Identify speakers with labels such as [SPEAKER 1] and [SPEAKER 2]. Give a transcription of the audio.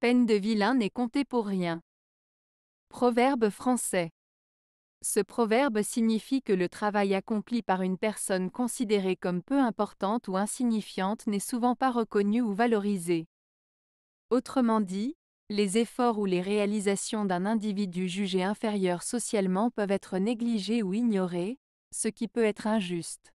[SPEAKER 1] Peine de vilain n'est comptée pour rien. Proverbe français. Ce proverbe signifie que le travail accompli par une personne considérée comme peu importante ou insignifiante n'est souvent pas reconnu ou valorisé. Autrement dit, les efforts ou les réalisations d'un individu jugé inférieur socialement peuvent être négligés ou ignorés, ce qui peut être injuste.